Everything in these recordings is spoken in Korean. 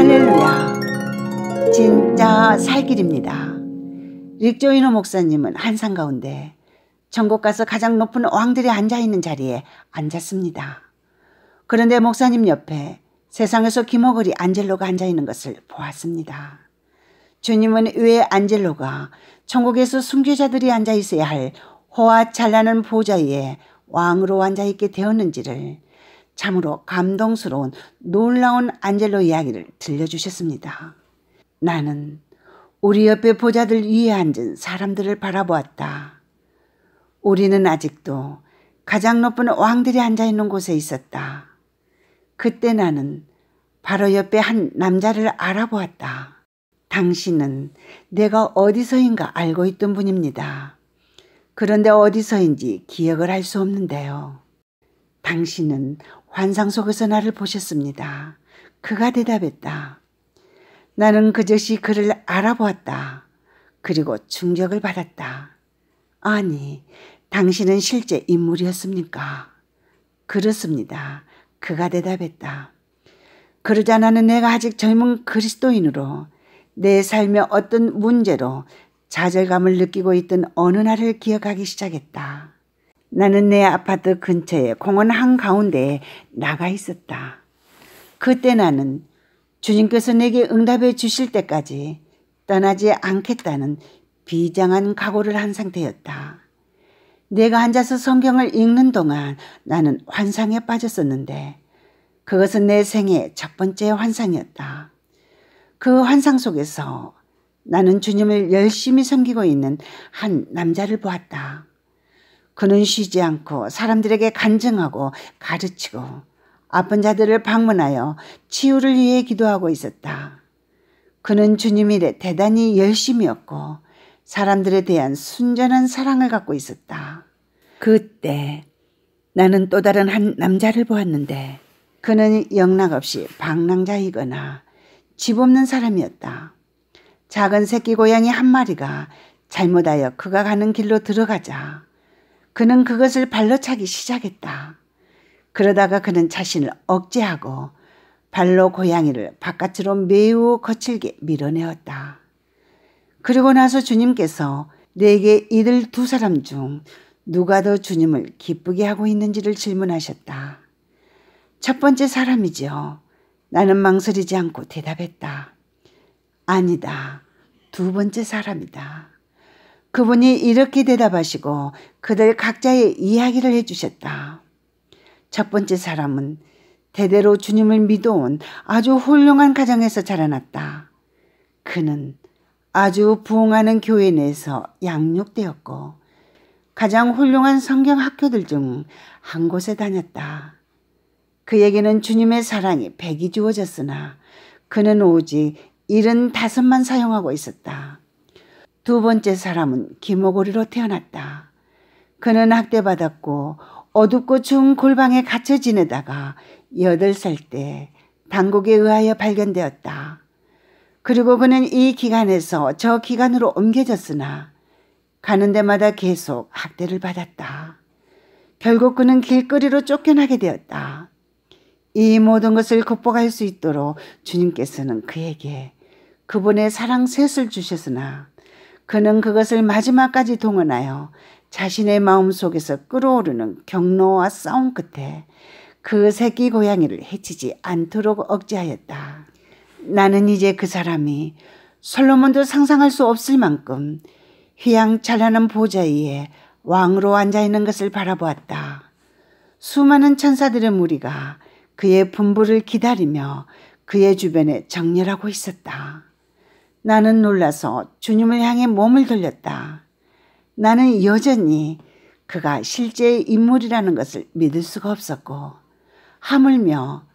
할렐루야. 진짜 살 길입니다. 릭조이노 목사님은 한산 가운데 천국 가서 가장 높은 왕들이 앉아 있는 자리에 앉았습니다. 그런데 목사님 옆에 세상에서 기모거리 안젤로가 앉아 있는 것을 보았습니다. 주님은 왜 안젤로가 천국에서 순교자들이 앉아 있어야 할 호화 찬란한 보좌에 왕으로 앉아 있게 되었는지를 참으로 감동스러운 놀라운 안젤로 이야기를 들려주셨습니다. 나는 우리 옆에 보자들 위에 앉은 사람들을 바라보았다. 우리는 아직도 가장 높은 왕들이 앉아 있는 곳에 있었다. 그때 나는 바로 옆에 한 남자를 알아보았다. 당신은 내가 어디서인가 알고 있던 분입니다. 그런데 어디서인지 기억을 할 수 없는데요. 당신은 환상 속에서 나를 보셨습니다. 그가 대답했다. 나는 그 즉시 그를 알아보았다. 그리고 충격을 받았다. 아니, 당신은 실제 인물이었습니까? 그렇습니다. 그가 대답했다. 그러자 나는 내가 아직 젊은 그리스도인으로 내 삶의 어떤 문제로 좌절감을 느끼고 있던 어느 날을 기억하기 시작했다. 나는 내 아파트 근처에 공원 한가운데에 나가 있었다. 그때 나는 주님께서 내게 응답해 주실 때까지 떠나지 않겠다는 비장한 각오를 한 상태였다. 내가 앉아서 성경을 읽는 동안 나는 환상에 빠졌었는데 그것은 내 생애 첫 번째 환상이었다. 그 환상 속에서 나는 주님을 열심히 섬기고 있는 한 남자를 보았다. 그는 쉬지 않고 사람들에게 간증하고 가르치고 아픈 자들을 방문하여 치유를 위해 기도하고 있었다. 그는 주님 일에 대단히 열심이었고 사람들에 대한 순전한 사랑을 갖고 있었다. 그때 나는 또 다른 한 남자를 보았는데 그는 영락없이 방랑자이거나 집 없는 사람이었다. 작은 새끼 고양이 한 마리가 잘못하여 그가 가는 길로 들어가자 그는 그것을 발로 차기 시작했다. 그러다가 그는 자신을 억제하고 발로 고양이를 바깥으로 매우 거칠게 밀어내었다. 그리고 나서 주님께서 내게 이들 두 사람 중 누가 더 주님을 기쁘게 하고 있는지를 질문하셨다. 첫 번째 사람이지요. 나는 망설이지 않고 대답했다. 아니다. 두 번째 사람이다. 그분이 이렇게 대답하시고 그들 각자의 이야기를 해주셨다. 첫 번째 사람은 대대로 주님을 믿어온 아주 훌륭한 가정에서 자라났다. 그는 아주 부흥하는 교회 내에서 양육되었고 가장 훌륭한 성경 학교들 중 한 곳에 다녔다. 그에게는 주님의 사랑이 백이 주어졌으나 그는 오직 7 5만 사용하고 있었다. 두 번째 사람은 기모고리로 태어났다. 그는 학대받았고 어둡고 추운 골방에 갇혀 지내다가 8살때 당국에 의하여 발견되었다. 그리고 그는 이 기간에서 저 기간으로 옮겨졌으나 가는 데마다 계속 학대를 받았다. 결국 그는 길거리로 쫓겨나게 되었다. 이 모든 것을 극복할 수 있도록 주님께서는 그에게 그분의 사랑 셋을 주셨으나 그는 그것을 마지막까지 동원하여 자신의 마음 속에서 끓어오르는 경로와 싸움 끝에 그 새끼 고양이를 해치지 않도록 억제하였다. 나는 이제 그 사람이 솔로몬도 상상할 수 없을 만큼 휘황찬란한 보좌 위에 왕으로 앉아 있는 것을 바라보았다. 수많은 천사들의 무리가 그의 분부를 기다리며 그의 주변에 정렬하고 있었다. 나는 놀라서 주님을 향해 몸을 돌렸다. 나는 여전히 그가 실제의 인물이라는 것을 믿을 수가 없었고 하물며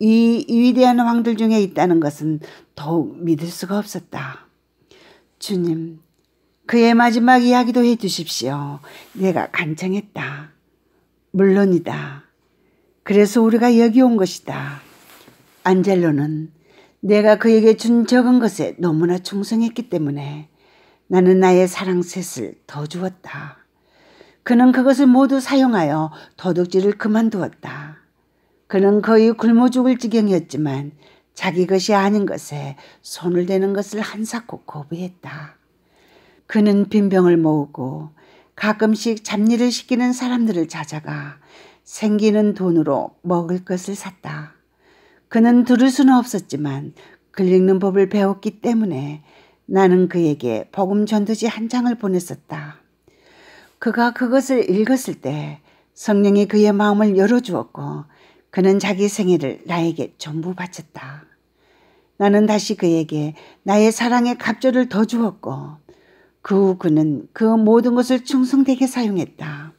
이 위대한 왕들 중에 있다는 것은 더욱 믿을 수가 없었다. 주님, 그의 마지막 이야기도 해 주십시오. 내가 간청했다. 물론이다. 그래서 우리가 여기 온 것이다. 안젤로는 내가 그에게 준 적은 것에 너무나 충성했기 때문에 나는 나의 사랑셋을 더 주었다. 그는 그것을 모두 사용하여 도둑질을 그만두었다. 그는 거의 굶어 죽을 지경이었지만 자기 것이 아닌 것에 손을 대는 것을 한사코 거부했다. 그는 빈병을 모으고 가끔씩 잡일을 시키는 사람들을 찾아가 생기는 돈으로 먹을 것을 샀다. 그는 들을 수는 없었지만 글 읽는 법을 배웠기 때문에 나는 그에게 복음 전도지 한 장을 보냈었다. 그가 그것을 읽었을 때 성령이 그의 마음을 열어주었고 그는 자기 생애를 나에게 전부 바쳤다. 나는 다시 그에게 나의 사랑의 갑절을 더 주었고 그 후 그는 그 모든 것을 충성되게 사용했다.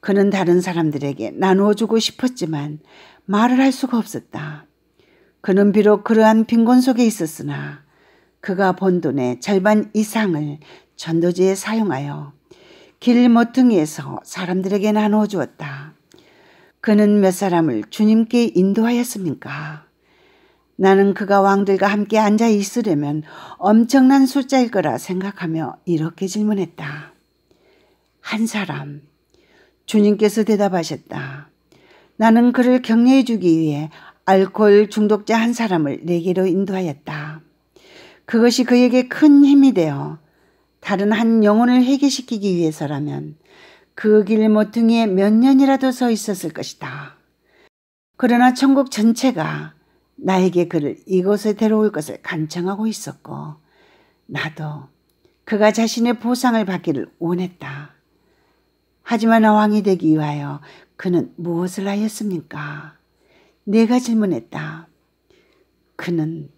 그는 다른 사람들에게 나누어 주고 싶었지만 말을 할 수가 없었다. 그는 비록 그러한 빈곤 속에 있었으나 그가 본 돈의 절반 이상을 전도지에 사용하여 길 모퉁이에서 사람들에게 나누어 주었다. 그는 몇 사람을 주님께 인도하였습니까? 나는 그가 왕들과 함께 앉아 있으려면 엄청난 숫자일 거라 생각하며 이렇게 질문했다. 한 사람. 주님께서 대답하셨다. 나는 그를 격려해 주기 위해 알코올 중독자 한 사람을 내게로 인도하였다. 그것이 그에게 큰 힘이 되어 다른 한 영혼을 회개시키기 위해서라면 그 길 모퉁이에 몇 년이라도 서 있었을 것이다. 그러나 천국 전체가 나에게 그를 이곳에 데려올 것을 간청하고 있었고 나도 그가 자신의 보상을 받기를 원했다. 하지만 왕이 되기 위하여 그는 무엇을 하였습니까? 내가 질문했다. 그는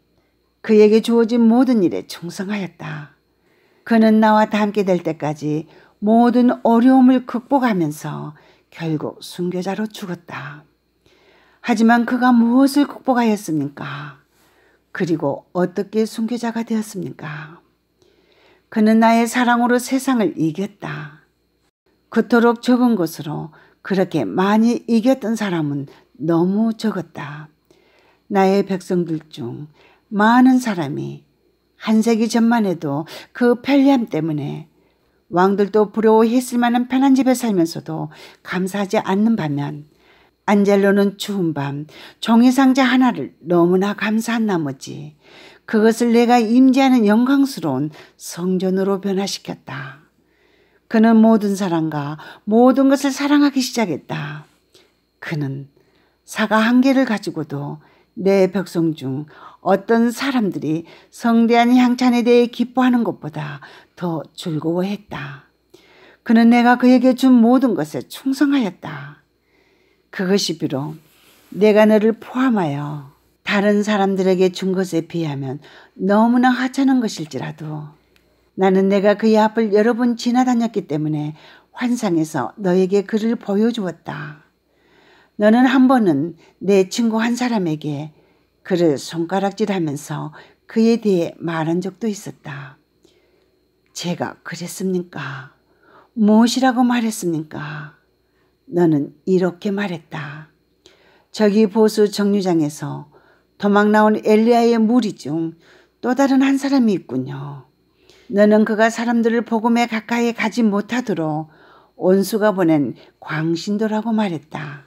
그에게 주어진 모든 일에 충성하였다. 그는 나와 닮게 될 때까지 모든 어려움을 극복하면서 결국 순교자로 죽었다. 하지만 그가 무엇을 극복하였습니까? 그리고 어떻게 순교자가 되었습니까? 그는 나의 사랑으로 세상을 이겼다. 그토록 적은 것으로 그렇게 많이 이겼던 사람은 너무 적었다. 나의 백성들 중 많은 사람이 한 세기 전만 해도 그 편리함 때문에 왕들도 부러워했을 만한 편한 집에 살면서도 감사하지 않는 반면 안젤로는 추운 밤 종이상자 하나를 너무나 감사한 나머지 그것을 내가 임재하는 영광스러운 성전으로 변화시켰다. 그는 모든 사람과 모든 것을 사랑하기 시작했다. 그는 사과 한 개를 가지고도 내 백성 중 어떤 사람들이 성대한 향찬에 대해 기뻐하는 것보다 더 즐거워했다. 그는 내가 그에게 준 모든 것에 충성하였다. 그것이 비록 내가 너를 포함하여 다른 사람들에게 준 것에 비하면 너무나 하찮은 것일지라도 나는 내가 그의 앞을 여러 번 지나다녔기 때문에 환상에서 너에게 그를 보여주었다. 너는 한 번은 내 친구 한 사람에게 그를 손가락질하면서 그에 대해 말한 적도 있었다. 제가 그랬습니까? 무엇이라고 말했습니까? 너는 이렇게 말했다. 저기 보수 정류장에서 도망 나온 엘리아의 무리 중 또 다른 한 사람이 있군요. 너는 그가 사람들을 복음에 가까이 가지 못하도록 온수가 보낸 광신도라고 말했다.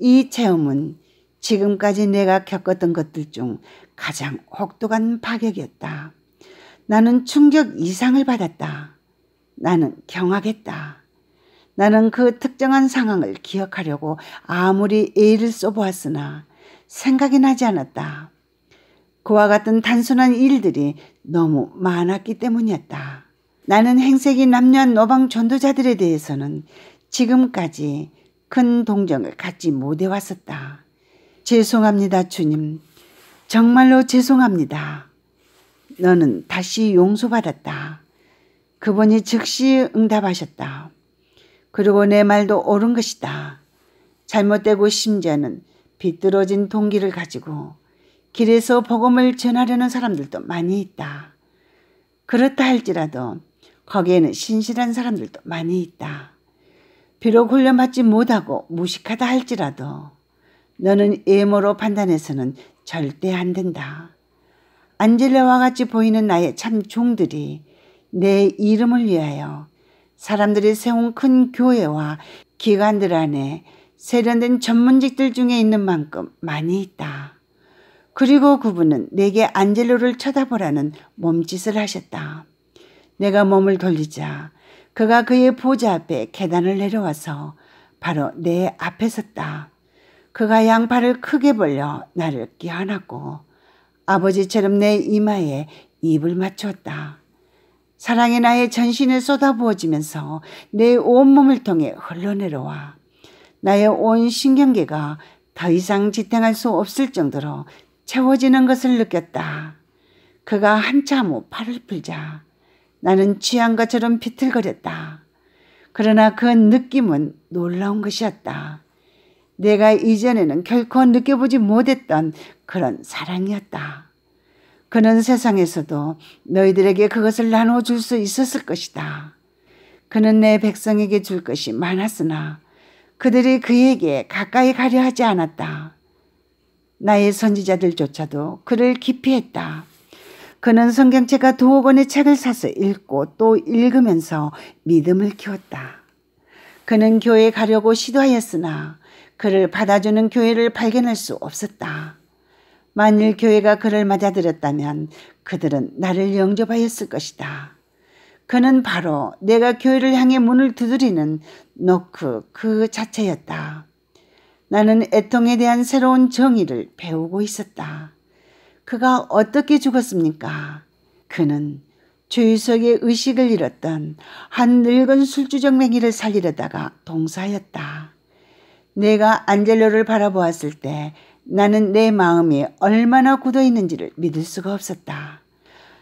이 체험은 지금까지 내가 겪었던 것들 중 가장 혹독한 파격이었다. 나는 충격 이상을 받았다. 나는 경악했다. 나는 그 특정한 상황을 기억하려고 아무리 애를 써보았으나 생각이 나지 않았다. 그와 같은 단순한 일들이 너무 많았기 때문이었다. 나는 행색이 남녀한 노방 전도자들에 대해서는 지금까지 큰 동정을 갖지 못해왔었다. 죄송합니다, 주님. 정말로 죄송합니다. 너는 다시 용서받았다. 그분이 즉시 응답하셨다. 그리고 내 말도 옳은 것이다. 잘못되고 심지어는 비뚤어진 동기를 가지고 길에서 복음을 전하려는 사람들도 많이 있다. 그렇다 할지라도 거기에는 신실한 사람들도 많이 있다. 비록 훈련받지 못하고 무식하다 할지라도 너는 예모로 판단해서는 절대 안 된다. 안젤라와 같이 보이는 나의 참 종들이 내 이름을 위하여 사람들이 세운 큰 교회와 기관들 안에 세련된 전문직들 중에 있는 만큼 많이 있다. 그리고 그분은 내게 안젤로를 쳐다보라는 몸짓을 하셨다. 내가 몸을 돌리자 그가 그의 보좌 앞에 계단을 내려와서 바로 내 앞에 섰다. 그가 양팔을 크게 벌려 나를 끼안았고 아버지처럼 내 이마에 입을 맞추다 사랑의 나의 전신을 쏟아부어지면서 내 온몸을 통해 흘러내려와 나의 온 신경계가 더 이상 지탱할 수 없을 정도로 채워지는 것을 느꼈다. 그가 한참 후 팔을 풀자 나는 취한 것처럼 비틀거렸다. 그러나 그 느낌은 놀라운 것이었다. 내가 이전에는 결코 느껴보지 못했던 그런 사랑이었다. 그는 세상에서도 너희들에게 그것을 나눠줄 수 있었을 것이다. 그는 내 백성에게 줄 것이 많았으나 그들이 그에게 가까이 가려 하지 않았다. 나의 선지자들조차도 그를 기피했다. 그는 성경책과 두억 원의 책을 사서 읽고 또 읽으면서 믿음을 키웠다. 그는 교회에 가려고 시도하였으나 그를 받아주는 교회를 발견할 수 없었다. 만일 교회가 그를 맞아들였다면 그들은 나를 영접하였을 것이다. 그는 바로 내가 교회를 향해 문을 두드리는 노크 그 자체였다. 나는 애통에 대한 새로운 정의를 배우고 있었다. 그가 어떻게 죽었습니까? 그는 주유석의 의식을 잃었던 한 늙은 술주정맹이를 살리려다가 동사였다. 내가 안젤로를 바라보았을 때 나는 내 마음이 얼마나 굳어 있는지를 믿을 수가 없었다.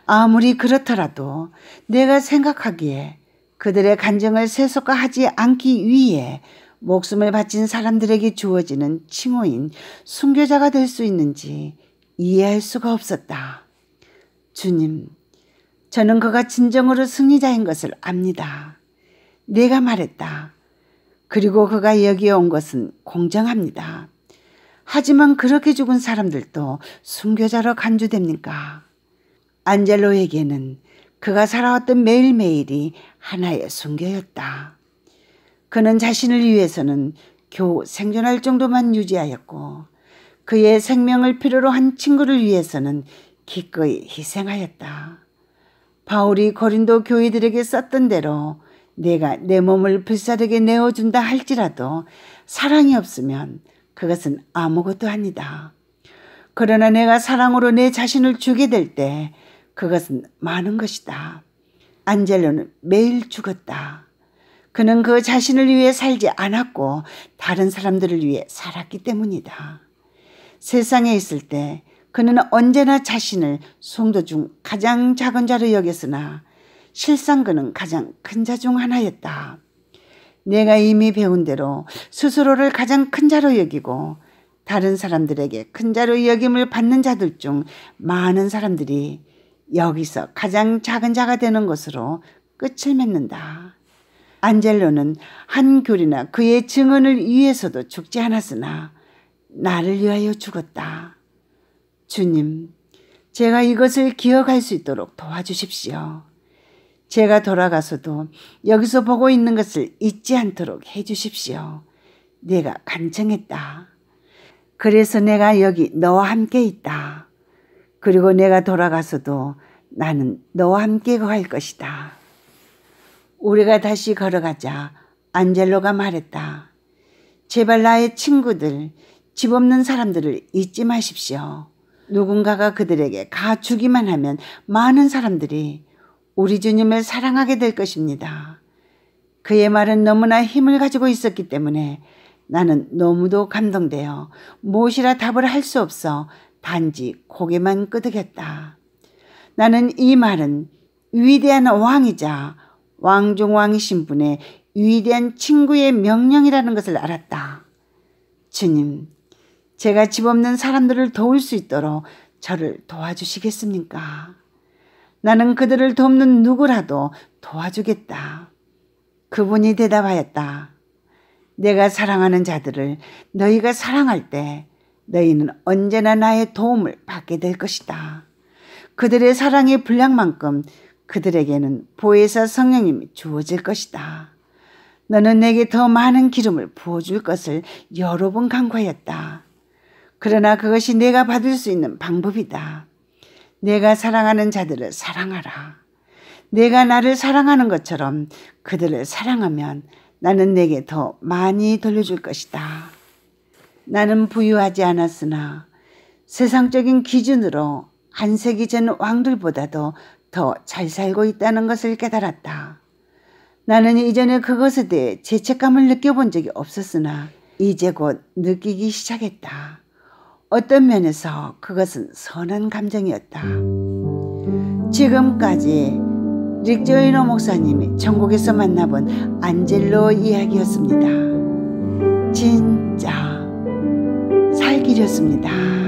아무리 그렇더라도 내가 생각하기에 그들의 간정을 세속화하지 않기 위해 목숨을 바친 사람들에게 주어지는 칭호인 순교자가 될 수 있는지 이해할 수가 없었다. 주님, 저는 그가 진정으로 승리자인 것을 압니다. 내가 말했다. 그리고 그가 여기에 온 것은 공정합니다. 하지만 그렇게 죽은 사람들도 순교자로 간주됩니까? 안젤로에게는 그가 살아왔던 매일매일이 하나의 순교였다. 그는 자신을 위해서는 겨우 생존할 정도만 유지하였고 그의 생명을 필요로 한 친구를 위해서는 기꺼이 희생하였다. 바울이 고린도 교회들에게 썼던 대로 내가 내 몸을 불사르게 내어준다 할지라도 사랑이 없으면 그것은 아무것도 아니다. 그러나 내가 사랑으로 내 자신을 주게 될 때 그것은 많은 것이다. 안젤로는 매일 죽었다. 그는 그 자신을 위해 살지 않았고 다른 사람들을 위해 살았기 때문이다. 세상에 있을 때 그는 언제나 자신을 송도 중 가장 작은 자로 여겼으나 실상 그는 가장 큰 자 중 하나였다. 내가 이미 배운 대로 스스로를 가장 큰 자로 여기고 다른 사람들에게 큰 자로 여김을 받는 자들 중 많은 사람들이 여기서 가장 작은 자가 되는 것으로 끝을 맺는다. 안젤로는 한 교리나 그의 증언을 위해서도 죽지 않았으나 나를 위하여 죽었다. 주님, 제가 이것을 기억할 수 있도록 도와주십시오. 제가 돌아가서도 여기서 보고 있는 것을 잊지 않도록 해주십시오. 내가 간청했다 그래서 내가 여기 너와 함께 있다. 그리고 내가 돌아가서도 나는 너와 함께 갈 것이다. 우리가 다시 걸어가자 안젤로가 말했다. 제발 나의 친구들, 집 없는 사람들을 잊지 마십시오. 누군가가 그들에게 가주기만 하면 많은 사람들이 우리 주님을 사랑하게 될 것입니다. 그의 말은 너무나 힘을 가지고 있었기 때문에 나는 너무도 감동되어 무엇이라 답을 할 수 없어 단지 고개만 끄덕였다. 나는 이 말은 위대한 왕이자 왕종왕 이 신분의 위대한 친구의 명령이라는 것을 알았다. 주님, 제가 집 없는 사람들을 도울 수 있도록 저를 도와주시겠습니까? 나는 그들을 돕는 누구라도 도와주겠다. 그분이 대답하였다. 내가 사랑하는 자들을 너희가 사랑할 때 너희는 언제나 나의 도움을 받게 될 것이다. 그들의 사랑의 분량만큼 그들에게는 보혜사 성령님이 주어질 것이다. 너는 내게 더 많은 기름을 부어줄 것을 여러 번 간과했다. 그러나 그것이 내가 받을 수 있는 방법이다. 내가 사랑하는 자들을 사랑하라. 내가 나를 사랑하는 것처럼 그들을 사랑하면 나는 내게 더 많이 돌려줄 것이다. 나는 부유하지 않았으나 세상적인 기준으로 한 세기 전 왕들보다도 더잘 살고 있다는 것을 깨달았다. 나는 이전에 그것에 대해 죄책감을 느껴본 적이 없었으나 이제 곧 느끼기 시작했다. 어떤 면에서 그것은 선한 감정이었다. 지금까지 릭조이노 목사님이 천국에서 만나본 안젤로 이야기였습니다. 진짜 살기였습니다.